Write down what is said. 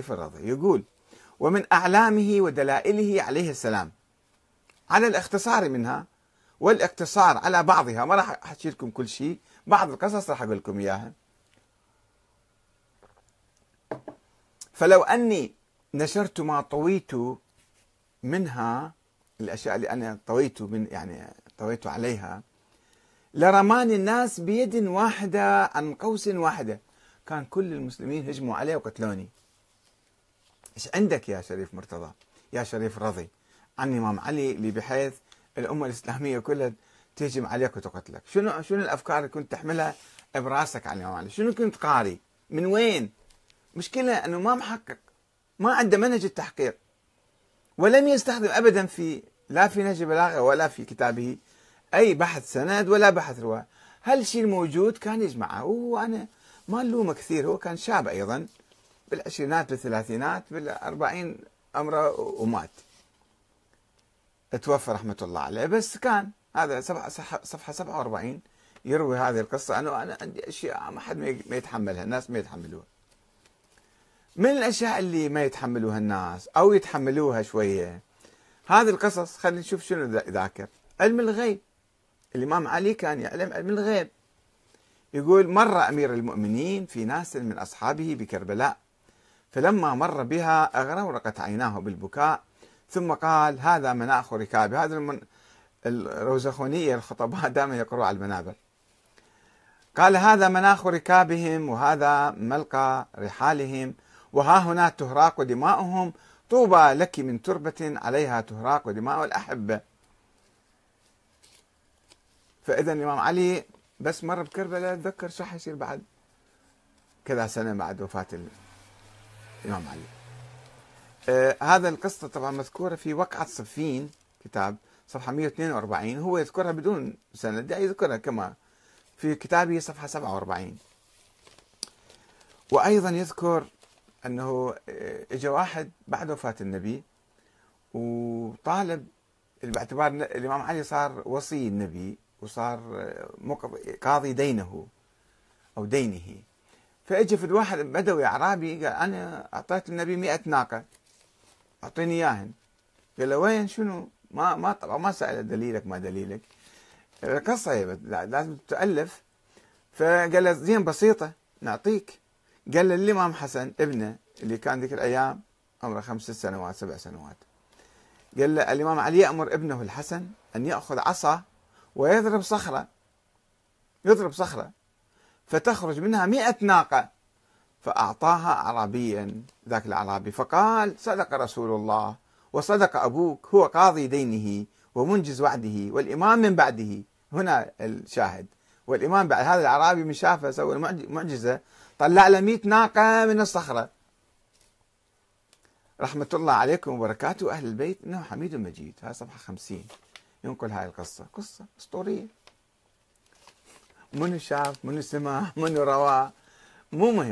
الرضي يقول ومن أعلامه ودلائله عليه السلام على الاختصار منها والاقتصار على بعضها ما راح أحكي لكم كل شيء بعض القصص راح أقول لكم إياها فلو أني نشرت ما طويت منها الأشياء اللي أنا طويت من يعني طويت عليها لرماني الناس بيد واحدة عن قوس واحدة كان كل المسلمين هجموا علي وقتلوني ايش عندك يا شريف مرتضى يا شريف رضي عن الامام علي اللي بحيث الامه الاسلاميه كلها تهجم عليك وتقتلك شنو شنو الافكار اللي كنت تحملها براسك عن الامام علي شنو كنت قاري من وين مشكله انه ما محقق ما عنده منهج التحقيق ولم يستخدم ابدا في لا في نهج البلاغه ولا في كتابه اي بحث سند ولا بحث روايه هل الشيء الموجود كان يجمعه وانا ما نلومه كثير هو كان شاب ايضا بالعشرينات بالثلاثينات بالأربعين عمره ومات توفى رحمة الله عليه بس كان هذا صفحة 47 يروي هذه القصة أنه أنا عندي أشياء ما حد ما يتحملها الناس ما يتحملوها من الأشياء اللي ما يتحملوها الناس أو يتحملوها شوية هذه القصص خلينا نشوف شنو ذاكر علم الغيب الإمام علي كان يعلم علم الغيب يقول مر أمير المؤمنين في ناس من أصحابه بكربلاء فلما مر بها أغرورقت عيناه بالبكاء ثم قال هذا مناخ ركابي هذا المن... الروزخونية الخطباء دائما يقروا على المنابر قال هذا مناخ ركابهم وهذا ملقى رحالهم وها هنا تهراق دماؤهم طوبى لك من تربة عليها تهراق دماء الأحبة فإذا الإمام علي بس مر بكربلاء تذكر شو حيصير بعد كذا سنة بعد وفاة الإمام علي آه هذا القصة طبعا مذكورة في وقعة صفين كتاب صفحة 142 هو يذكرها بدون سند يعني يذكرها كما في كتابه صفحة 47 وأيضا يذكر أنه آه، إجا واحد بعد وفاة النبي وطالب باعتبار الإمام علي صار وصي النبي وصار آه، قاضي دينه أو دينه فاجى في واحد بدوي اعرابي قال انا اعطيت النبي 100 ناقه اعطيني اياهن قال له وين شنو؟ ما ما طبعا ما سال دليلك ما دليلك قصه لازم تتالف فقال له زين بسيطه نعطيك قال له الامام حسن ابنه اللي كان ذيك الايام عمره خمس سنوات سبع سنوات قال له الامام علي يامر ابنه الحسن ان ياخذ عصا ويضرب صخره يضرب صخره فتخرج منها مئة ناقة فأعطاها أعرابيا ذاك الأعرابي فقال صدق رسول الله وصدق أبوك هو قاضي دينه ومنجز وعده والإمام من بعده هنا الشاهد والإمام بعد هذا الأعرابي من شافه سوى معجزة طلع له 100 ناقة من الصخرة رحمة الله عليكم وبركاته أهل البيت إنه حميد مجيد هذا صفحة 50 ينقل هاي القصة قصة أسطورية منو شاف منو سمع منو روى مو مهم